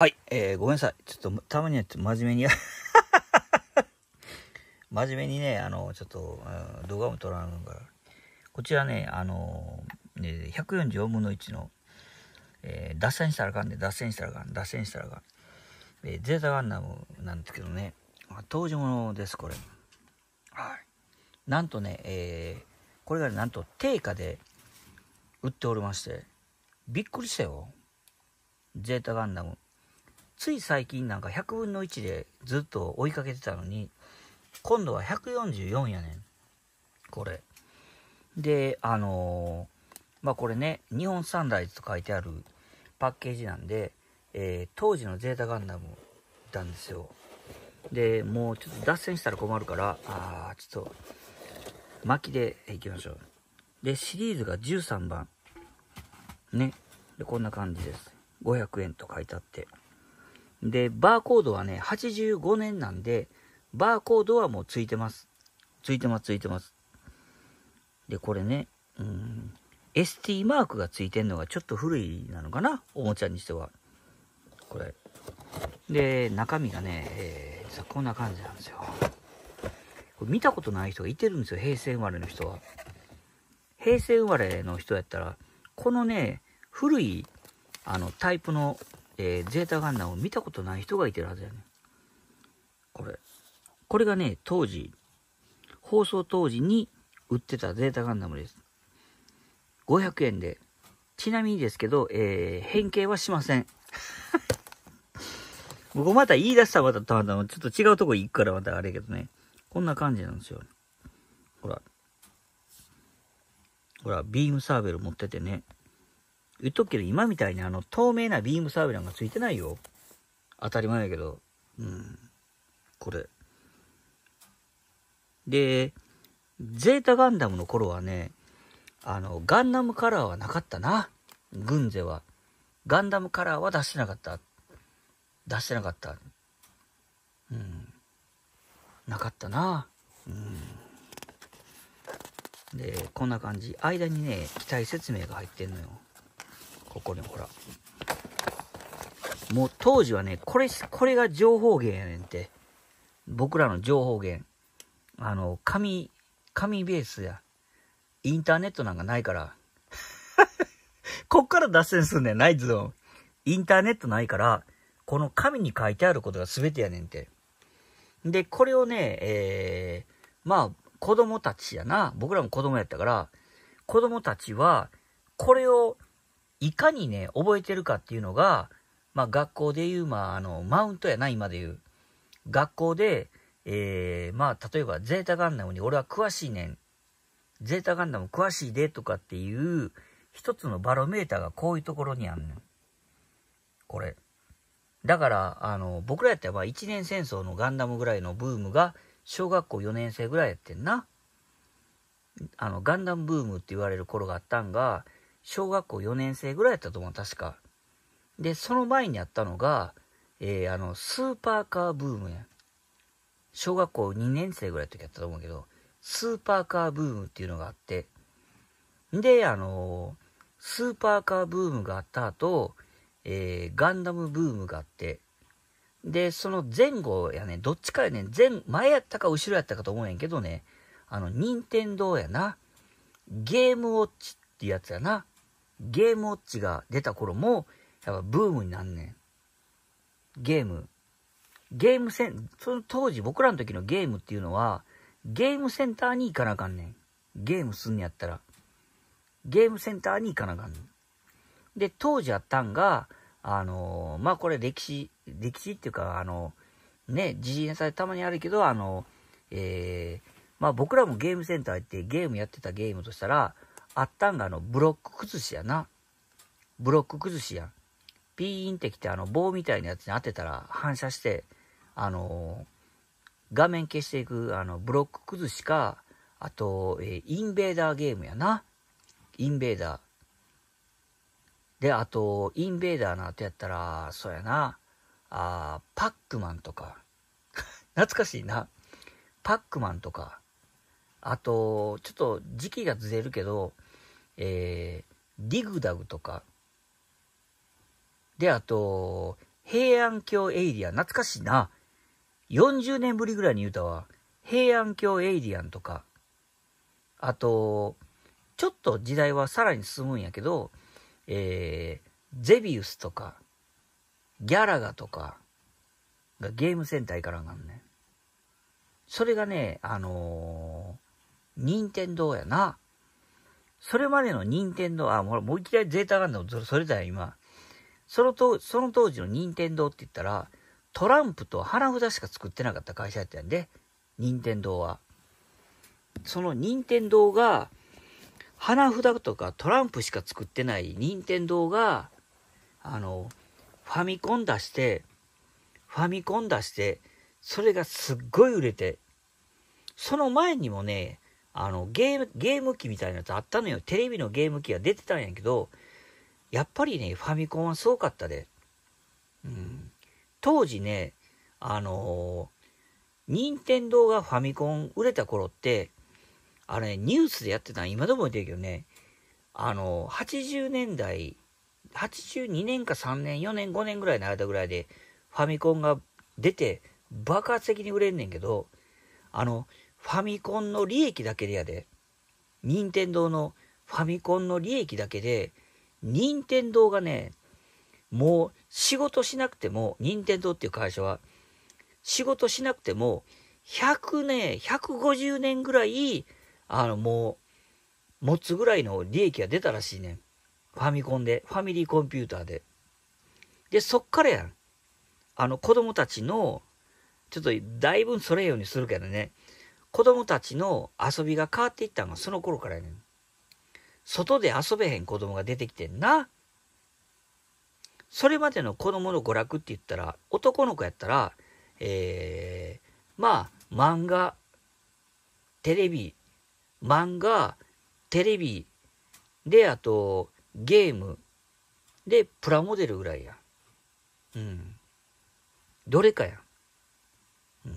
はい、えー、ごめんなさい。ちょっと、たまには真面目に 真面目にね、あの、ちょっと、う動画も撮らんから。こちらね、あの、ね、144分の1の、えー、脱線したらあかんで、ね、脱線したらあかん、脱線したらあかん。えー、ゼータガンダムなんですけどね、当時ものです、これ。はい。なんとね、えー、これがなんと定価で売っておりまして、びっくりしたよ。ゼータガンダム。つい最近なんか100分の1でずっと追いかけてたのに、今度は144やねん。これ。で、あのー、まあ、これね、日本サンライズと書いてあるパッケージなんで、えー、当時のゼータガンダムなんですよ。で、もうちょっと脱線したら困るから、あー、ちょっと、巻きでいきましょう。で、シリーズが13番。ね。で、こんな感じです。500円と書いてあって。で、バーコードはね、85年なんで、バーコードはもうついてます。ついてます、ついてます。で、これね、うん、ST マークがついてんのがちょっと古いなのかなおもちゃにしては。これ。で、中身がね、えー、こんな感じなんですよ。これ見たことない人がいてるんですよ、平成生まれの人は。平成生まれの人やったら、このね、古い、あの、タイプのえー、ゼータガンダムを見たことない人がいてるはずやねこれ。これがね、当時、放送当時に売ってたゼータガンダムです。500円で。ちなみにですけど、えー、変形はしません。僕また言い出したまた、たまちょっと違うとこ行くからまたあれけどね。こんな感じなんですよ。ほら。ほら、ビームサーベル持っててね。言っとくけど、今みたいにあの、透明なビームサーベなんがついてないよ。当たり前やけど。うん。これ。で、ゼータガンダムの頃はね、あの、ガンダムカラーはなかったな。軍勢は。ガンダムカラーは出してなかった。出してなかった。うん。なかったな。うん。で、こんな感じ。間にね、機体説明が入ってんのよ。ここにほら。もう当時はね、これ、これが情報源やねんて。僕らの情報源。あの、紙、紙ベースや、インターネットなんかないから。こっから脱線すんねん、ないぞ。インターネットないから、この紙に書いてあることが全てやねんて。で、これをね、えー、まあ、子供たちやな。僕らも子供やったから、子供たちは、これをいかにね、覚えてるかっていうのが、まあ、学校でいう、まあ、あの、マウントやな、今で言う。学校で、えー、まあ、例えば、ゼータガンダムに俺は詳しいねん。ゼータガンダム詳しいでとかっていう、一つのバロメーターがこういうところにあんねん。これ。だから、あの、僕らやったら1年戦争のガンダムぐらいのブームが、小学校4年生ぐらいやってんな。あの、ガンダムブームって言われる頃があったんが、小学校4年生ぐらいやったと思う、確か。で、その前にあったのが、えー、あの、スーパーカーブームや。小学校2年生ぐらいの時やったと思うけど、スーパーカーブームっていうのがあって、で、あのー、スーパーカーブームがあった後、えー、ガンダムブームがあって、で、その前後やね、どっちかやね、前、前やったか後ろやったかと思うんやけどね、あの、任天堂やな、ゲームウォッチってやつやな、ゲームウォッチが出た頃も、やっぱブームになんねん。ゲーム。ゲームセン、その当時僕らの時のゲームっていうのは、ゲームセンターに行かなあかんねん。ゲームすんねやったら。ゲームセンターに行かなあかんねん。で、当時あったんが、あのー、まあ、これ歴史、歴史っていうか、あのー、ね、時事ネタでたまにあるけど、あのー、えー、まあ、僕らもゲームセンター行ってゲームやってたゲームとしたら、あったんがあの、ブロック崩しやな。ブロック崩しやん。ピーンってきて、あの、棒みたいなやつに当てたら反射して、あのー、画面消していく、あの、ブロック崩しか、あと、えー、インベーダーゲームやな。インベーダー。で、あと、インベーダーの後やったら、そうやな。あパックマンとか。懐かしいな。パックマンとか。あと、ちょっと時期がずれるけど、えー、ディグダグとか、で、あと、平安京エイリアン、懐かしいな。40年ぶりぐらいに言うたわ。平安京エイリアンとか、あと、ちょっと時代はさらに進むんやけど、えー、ゼビウスとか、ギャラガとか、がゲームセンターからなんね。それがね、あのー、任天堂やな。それまでの任天堂、あ、ほら、もういきなりゼータガンダム、それだよ、今。そのと、その当時の任天堂って言ったら、トランプと花札しか作ってなかった会社やったんで、任天堂は。その任天堂が、花札とかトランプしか作ってない任天堂が、あの、ファミコン出して、ファミコン出して、それがすっごい売れて、その前にもね、あのゲーム、ゲーム機みたいなやつあったのよ。テレビのゲーム機が出てたんやけど、やっぱりね、ファミコンはすごかったで。うん。当時ね、あのー、任天堂がファミコン売れた頃って、あれ、ね、ニュースでやってた今でも言ってるけどね、あのー、80年代、82年か3年、4年、5年ぐらいの間ぐらいで、ファミコンが出て、爆発的に売れんねんけど、あの、ファミコンの利益だけでやで、任天堂のファミコンの利益だけで、任天堂がね、もう仕事しなくても、任天堂っていう会社は、仕事しなくても、100年、150年ぐらい、あの、もう、持つぐらいの利益が出たらしいねん。ファミコンで、ファミリーコンピューターで。で、そっからやん。あの、子供たちの、ちょっとだいぶそれようにするけどね、子供たちの遊びが変わっていったのがその頃からやねん。外で遊べへん子供が出てきてんな。それまでの子供の娯楽って言ったら、男の子やったら、えー、まあ、漫画、テレビ、漫画、テレビ、で、あと、ゲーム、で、プラモデルぐらいや。うん。どれかや。うん。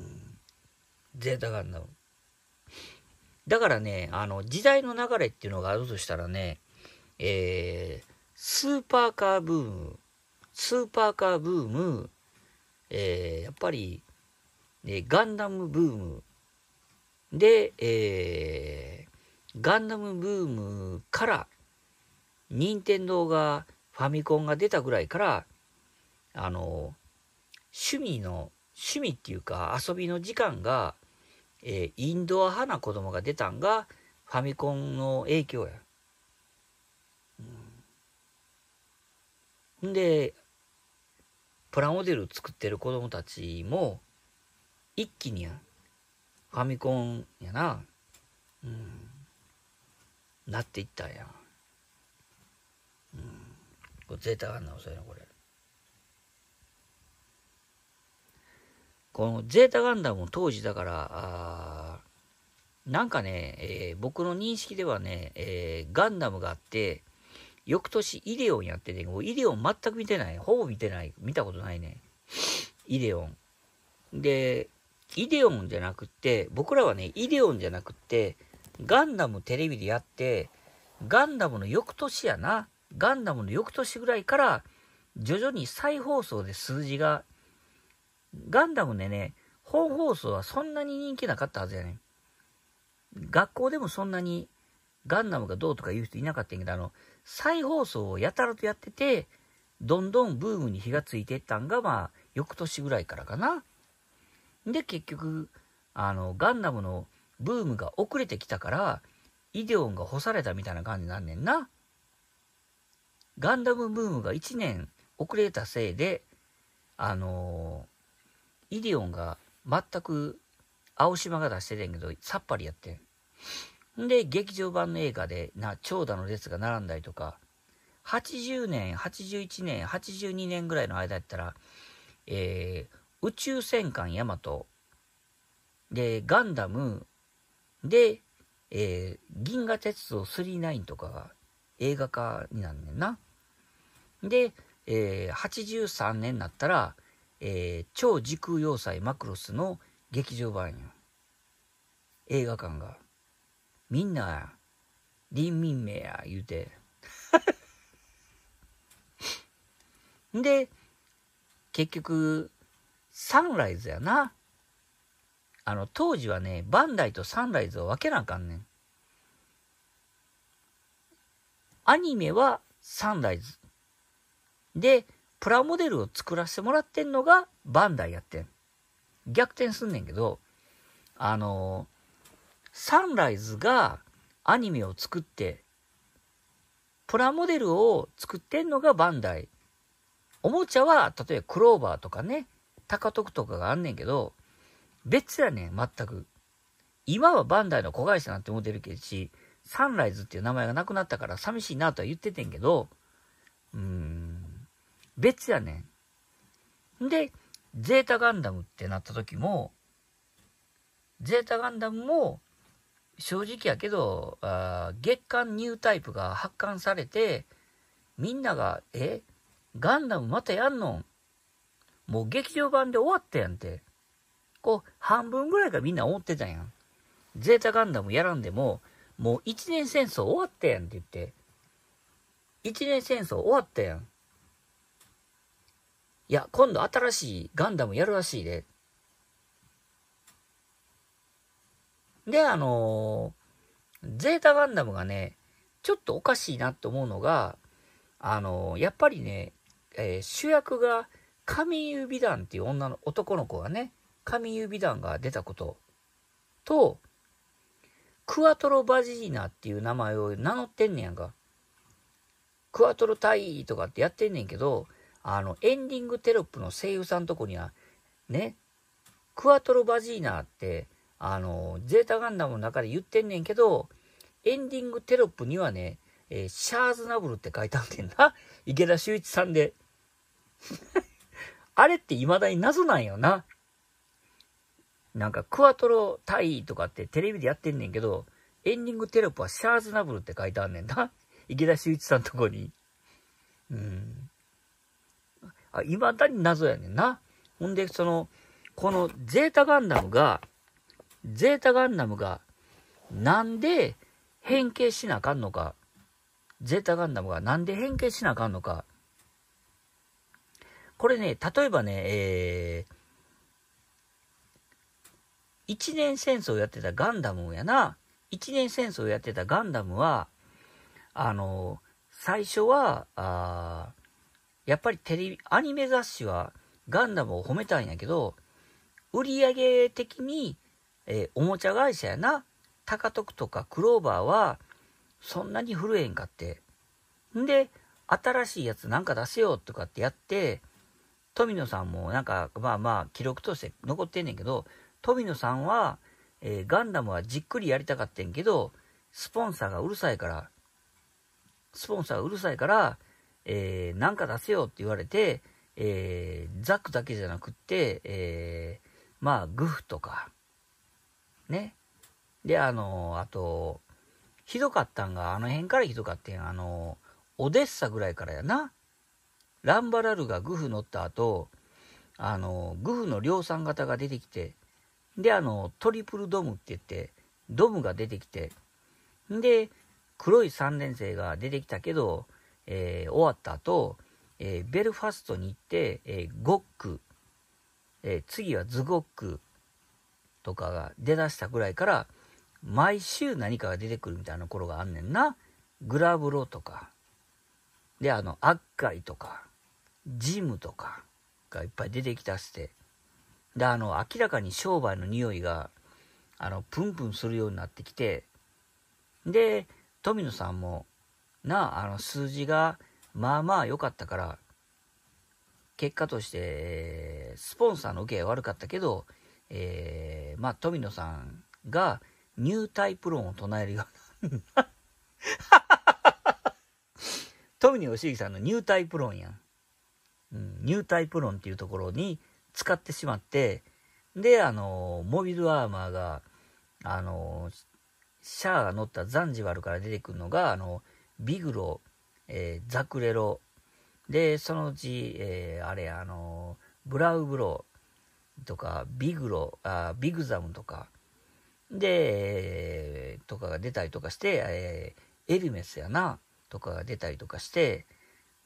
贅沢なの。だからね、あの、時代の流れっていうのがあるとしたらね、えー、スーパーカーブーム、スーパーカーブーム、えー、やっぱり、ね、ガンダムブーム、で、えー、ガンダムブームから、任天堂が、ファミコンが出たぐらいから、あの、趣味の、趣味っていうか遊びの時間が、えー、インドア派な子供が出たんがファミコンの影響や。うん、でプラモデル作ってる子供たちも一気にやファミコンやな、うん、なっていったんや。うん、これ絶対あんな遅いなこれ。このゼータガンダム当時だから、なんかね、えー、僕の認識ではね、えー、ガンダムがあって、翌年イデオンやってて、もうイデオン全く見てない。ほぼ見てない。見たことないね。イデオン。で、イデオンじゃなくって、僕らはね、イデオンじゃなくって、ガンダムテレビでやって、ガンダムの翌年やな。ガンダムの翌年ぐらいから、徐々に再放送で数字がガンダムでね、本放送はそんなに人気なかったはずやねん。学校でもそんなにガンダムがどうとか言う人いなかったんやけど、あの、再放送をやたらとやってて、どんどんブームに火がついてったんが、まあ、翌年ぐらいからかな。で、結局、あの、ガンダムのブームが遅れてきたから、イデオンが干されたみたいな感じになんねんな。ガンダムブームが1年遅れたせいで、あのイディオンが全く青島が出してたんやけど、さっぱりやってん。で、劇場版の映画で、な、長蛇の列が並んだりとか、80年、81年、82年ぐらいの間やったら、えー、宇宙戦艦ヤマト、で、ガンダム、で、えー、銀河鉄道9とかが映画化になんねんな。で、えー、83年になったら、えー、超時空要塞マクロスの劇場版や映画館がみんな林民名や言うて で結局サンライズやなあの当時はねバンダイとサンライズを分けなあかんねんアニメはサンライズでプラモデルを作らせてもらってんのがバンダイやってん。逆転すんねんけど、あのサンライズがアニメを作って、プラモデルを作ってんのがバンダイ。おもちゃは、例えばクローバーとかね、高クとかがあんねんけど、別やねん、全く。今はバンダイの子会社なんて思ってるけどし、サンライズっていう名前がなくなったから寂しいなとは言っててんけど、うーん、別やねん。で、ゼータガンダムってなった時も、ゼータガンダムも、正直やけど、あ月間ニュータイプが発刊されて、みんなが、えガンダムまたやんのもう劇場版で終わったやんって。こう、半分ぐらいがみんな思ってたやん。ゼータガンダムやらんでも、もう一年戦争終わったやんって言って。一年戦争終わったやん。いや、今度新しいガンダムやるらしいで。で、あのー、ゼータガンダムがね、ちょっとおかしいなと思うのが、あのー、やっぱりね、えー、主役が神指団っていう女の男の子がね、神指団が出たことと、クワトロ・バジーナっていう名前を名乗ってんねやんか。クワトロ隊とかってやってんねんけど、あの、エンディングテロップの声優さんとこには、ね、クワトロバジーナって、あの、ゼータガンダムの中で言ってんねんけど、エンディングテロップにはね、えー、シャーズナブルって書いてあんねんな。池田修一さんで。あれって未だに謎なんよな。なんか、クワトロ対とかってテレビでやってんねんけど、エンディングテロップはシャーズナブルって書いてあんねんな。池田修一さんとこに。うん。あ、いまだに謎やねんな。ほんで、その、このゼータガンダムが、ゼータガンダムが、なんで変形しなあかんのか。ゼータガンダムがなんで変形しなあかんのか。これね、例えばね、えー、一年戦争やってたガンダムやな。一年戦争やってたガンダムは、あの、最初は、あやっぱりテレビ、アニメ雑誌はガンダムを褒めたんやけど、売り上げ的に、えー、おもちゃ会社やな、高クとかクローバーは、そんなに古えんかって。んで、新しいやつなんか出せよとかってやって、富野さんもなんか、まあまあ、記録として残ってんねんけど、富野さんは、えー、ガンダムはじっくりやりたかってんけど、スポンサーがうるさいから、スポンサーがうるさいから、えー、なんか出せよって言われて、えー、ザックだけじゃなくって、えー、まあ、グフとか、ね。で、あの、あと、ひどかったんが、あの辺からひどかったんあの、オデッサぐらいからやな。ランバラルがグフ乗った後、あの、グフの量産型が出てきて、で、あの、トリプルドムって言って、ドムが出てきて、で、黒い3連星が出てきたけど、えー、終わった後、えー、ベルファストに行って、えー、ゴック、え次はズゴックとかが出だしたぐらいから、毎週何かが出てくるみたいな頃があんねんな。グラブロとか、で、あの、悪イとか、ジムとかがいっぱい出てきたして、で、あの、明らかに商売の匂いが、あの、プンプンするようになってきて、で、富野さんも、な、あの、数字が、まあまあ良かったから、結果として、スポンサーの受けは悪かったけど、えー、まあ、富野さんが、ニュータイプ論を唱えるような 富野義行さんのニュータイプ論やん。うん、ニュータイプ論っていうところに使ってしまって、で、あの、モビルアーマーが、あの、シャアが乗ったザンジバルから出てくるのが、あの、ビグロ、えー、ザクレロ、で、そのうち、えー、あれ、あのブラウグロとか、ビグロ、あビグザムとか、で、えー、とかが出たりとかして、えー、エルメスやな、とかが出たりとかして、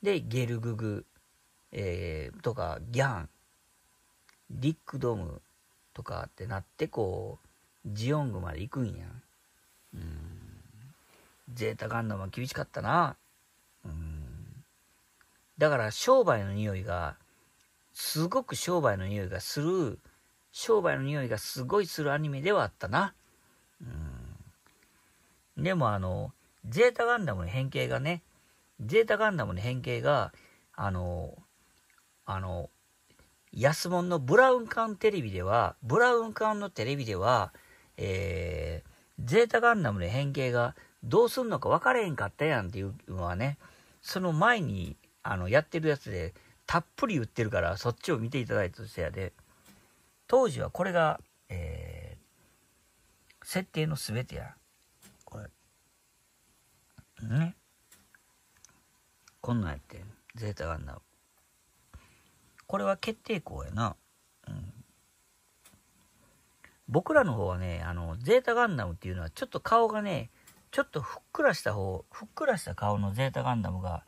で、ゲルググ、えー、とか、ギャン、リックドムとかってなって、こう、ジオングまで行くんやん。うんゼータガンダムは厳しかったな。うん。だから商売の匂いが、すごく商売の匂いがする、商売の匂いがすごいするアニメではあったな。うん。でもあの、ゼータガンダムの変形がね、ゼータガンダムの変形が、あの、あの、安物のブラウン管テレビでは、ブラウン管のテレビでは、えー、ゼータガンダムの変形がどうすんのか分からへんかったやんっていうのはね、その前に、あの、やってるやつで、たっぷり言ってるから、そっちを見ていただいたとしてやで、当時はこれが、えー、設定の全てや。これ。ね。こんなんやって、ゼータガンダム。これは決定校やな。うん。僕らの方はね、あの、ゼータガンダムっていうのはちょっと顔がね、ちょっとふっくらした方、ふっくらした顔のゼータガンダムが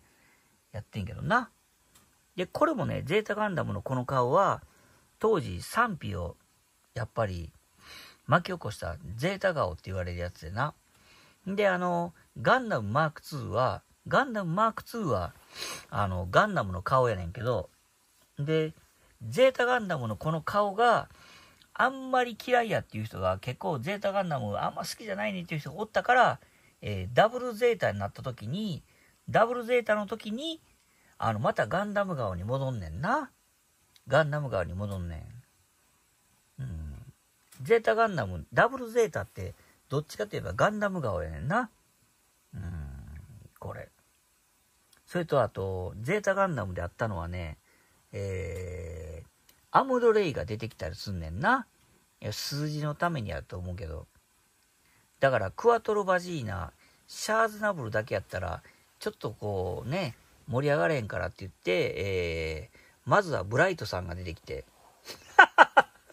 やってんけどな。で、これもね、ゼータガンダムのこの顔は、当時賛否をやっぱり巻き起こしたゼータ顔って言われるやつでな。で、あの、ガンダムマーク2は、ガンダムマーク2は、あの、ガンダムの顔やねんけど、で、ゼータガンダムのこの顔があんまり嫌いやっていう人が結構ゼータガンダムあんま好きじゃないねっていう人がおったからえー、ダブルゼータになった時に、ダブルゼータの時に、あの、またガンダム側に戻んねんな。ガンダム側に戻んねん。うん。ゼータガンダム、ダブルゼータって、どっちかといえばガンダム側やねんな。うん、これ。それとあと、ゼータガンダムであったのはね、えー、アムドレイが出てきたりすんねんな。いや数字のためにやると思うけど。だから、クワトロバジーナ、シャーズナブルだけやったら、ちょっとこうね、盛り上がれへんからって言って、えー、まずはブライトさんが出てきて、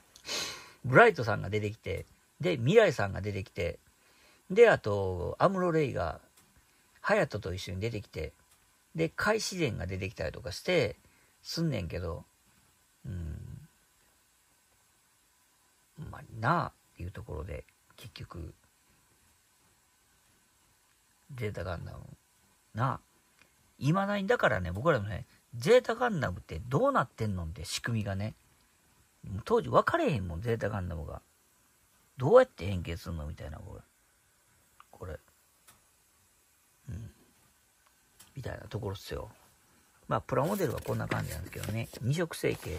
ブライトさんが出てきて、で、未来さんが出てきて、で、あと、アムロ・レイが、隼人と一緒に出てきて、で、シ自然が出てきたりとかして、すんねんけど、うん、まあ、なあっていうところで、結局、ゼータガンダム。なあ。わないんだからね、僕らもね、ゼータガンダムってどうなってんのって仕組みがね。当時分かれへんもん、ゼータガンダムが。どうやって変形するのみたいな、これ。これ。うん。みたいなところっすよ。まあ、プラモデルはこんな感じなんですけどね。二色成形。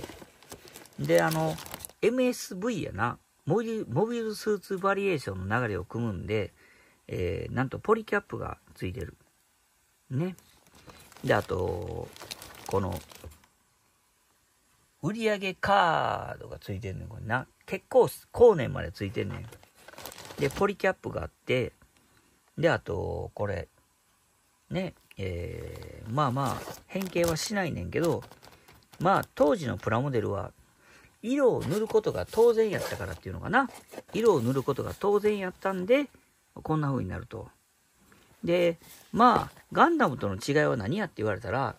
で、あの、MSV やな。モビル、モビルスーツバリエーションの流れを組むんで、えー、なんとポリキャップがついてる。ね。で、あと、この、売上カードがついてんねん。これな、結構、後年までついてんねん。で、ポリキャップがあって、で、あと、これ、ね、えー、まあまあ、変形はしないねんけど、まあ、当時のプラモデルは、色を塗ることが当然やったからっていうのかな。色を塗ることが当然やったんで、こんな風になると。で、まあ、ガンダムとの違いは何やって言われたら、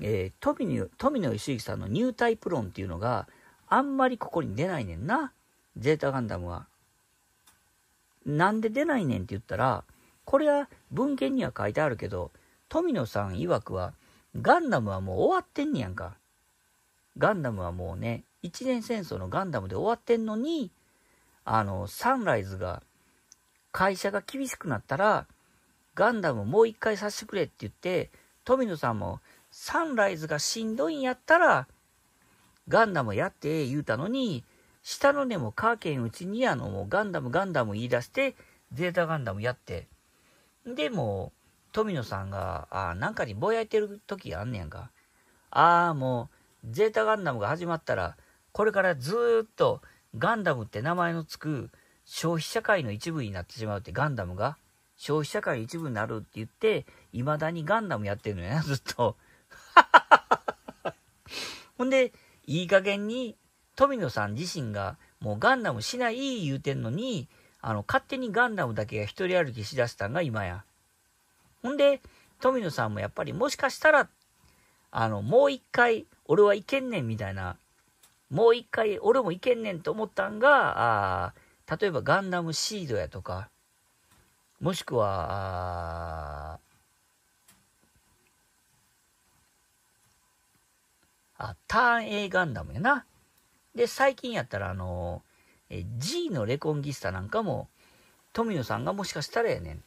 えー、富野富野義行さんのニュータイプ論っていうのがあんまりここに出ないねんな。ゼータガンダムは。なんで出ないねんって言ったら、これは文献には書いてあるけど、富野さん曰くは、ガンダムはもう終わってんねやんか。ガンダムはもうね、一年戦争のガンダムで終わってんのに、あの、サンライズが会社が厳しくなったら、ガンダムもう一回させてくれって言って、富野さんもサンライズがしんどいんやったら、ガンダムやって言うたのに、下の根もカーケンうちにあの、もうガンダムガンダム言い出して、ゼータガンダムやって。でも、富野さんが、あなんかにぼやいてる時あんねやんか。ああ、もう、ゼータガンダムが始まったら、これからずっとガンダムって名前のつく消費社会の一部になってしまうってガンダムが消費社会の一部になるって言って、未だにガンダムやってるのよな、ずっと。ほんで、いい加減に、富野さん自身が、もうガンダムしない言うてんのに、あの、勝手にガンダムだけが一人歩きしだしたんが今や。ほんで、富野さんもやっぱりもしかしたら、あの、もう一回、俺はいけんねんみたいな、もう一回、俺もいけんねんと思ったんが、ああ、例えばガンダムシードやとか、もしくは、あ、ターン A ガンダムやな。で、最近やったら、あの、G のレコンギスタなんかも、富野さんがもしかしたらやねん。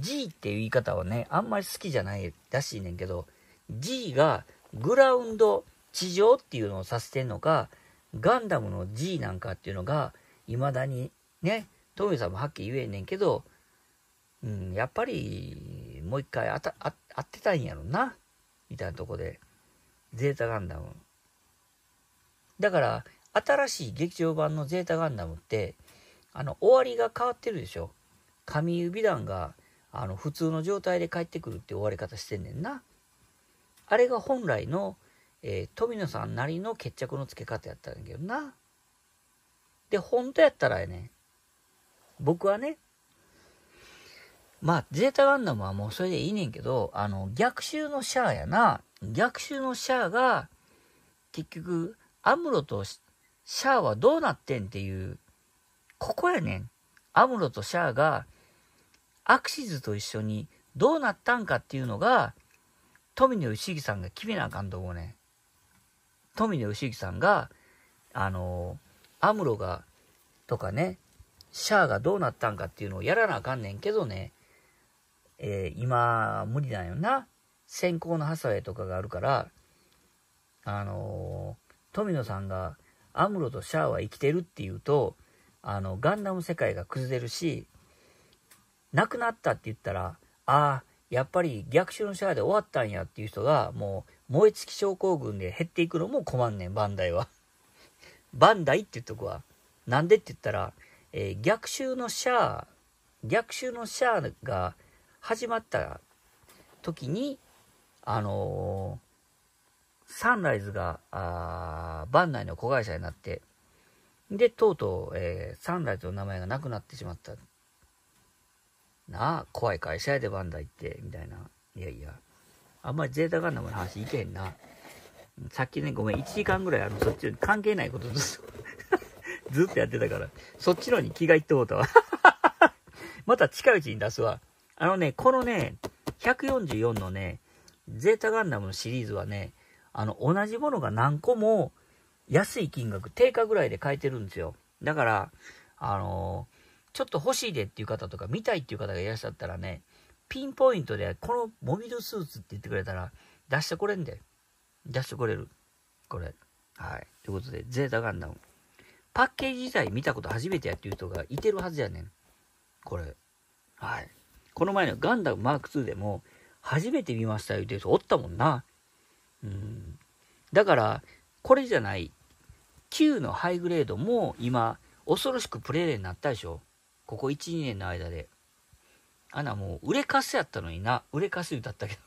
G っていう言い方はね、あんまり好きじゃないらしいねんけど、G がグラウンド、地上っていうのを指してんのか、ガンダムの G なんかっていうのが、未だにね、トミさんもはっきり言えんねんけど、うん、やっぱり、もう一回あた、あ、会ってたんやろな。みたいなとこで。ゼータガンダム。だから、新しい劇場版のゼータガンダムって、あの、終わりが変わってるでしょ。神指弾が、あの、普通の状態で帰ってくるって終わり方してんねんな。あれが本来の、えー、富野さんなりの決着のつけ方やったんだけどな。で、本当やったらね、僕はね、まあ、ゼータガンダムはもうそれでいいねんけど、あの、逆襲のシャアやな。逆襲のシャアが、結局、アムロとシャアはどうなってんっていう、ここやねん。アムロとシャアが、アクシズと一緒にどうなったんかっていうのが、富野義行さんが決めなあかんと思うねん。富野義行さんが、あの、アムロが、とかね、シャアがどうなったんかっていうのをやらなあかんねんけどね、えー、今、無理だよな。先行のハサウェイとかがあるから、あのー、富野さんが、アムロとシャアは生きてるっていうと、あの、ガンダム世界が崩れるし、亡くなったって言ったら、ああ、やっぱり逆襲のシャアで終わったんやっていう人が、もう、燃え尽き症候群で減っていくのも困んねん、バンダイは。バンダイって言っとくわ。なんでって言ったら、えー、逆襲のシャア逆襲のシャアが始まった時にあのー、サンライズがあナイの子会社になってでとうとう、えー、サンライズの名前がなくなってしまったなあ怖い会社やでバンダイってみたいないやいやあんまりゼータガンダムの話いけへんなさっきねごめん1時間ぐらいあのそっち関係ないことずっとずっとやってたから、そっちのに気がいってもうはは。また近いうちに出すわ。あのね、このね、144のね、ゼータガンダムのシリーズはね、あの、同じものが何個も安い金額、定価ぐらいで買えてるんですよ。だから、あのー、ちょっと欲しいでっていう方とか、見たいっていう方がいらっしゃったらね、ピンポイントで、このモビルスーツって言ってくれたら、出してこれんで。出してこれる。これ。はい。ということで、ゼータガンダム。パッケージ自体見たこと初めてやっていう人がいてるはずやねん。これ。はい。この前のガンダムマーク2でも、初めて見ました言うてる人おったもんな。うん。だから、これじゃない、Q のハイグレードも今、恐ろしくプレーレになったでしょ。ここ1、2年の間で。あな、もう、売れかすやったのにな。売れかす歌ったけど。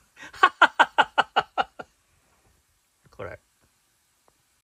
これ。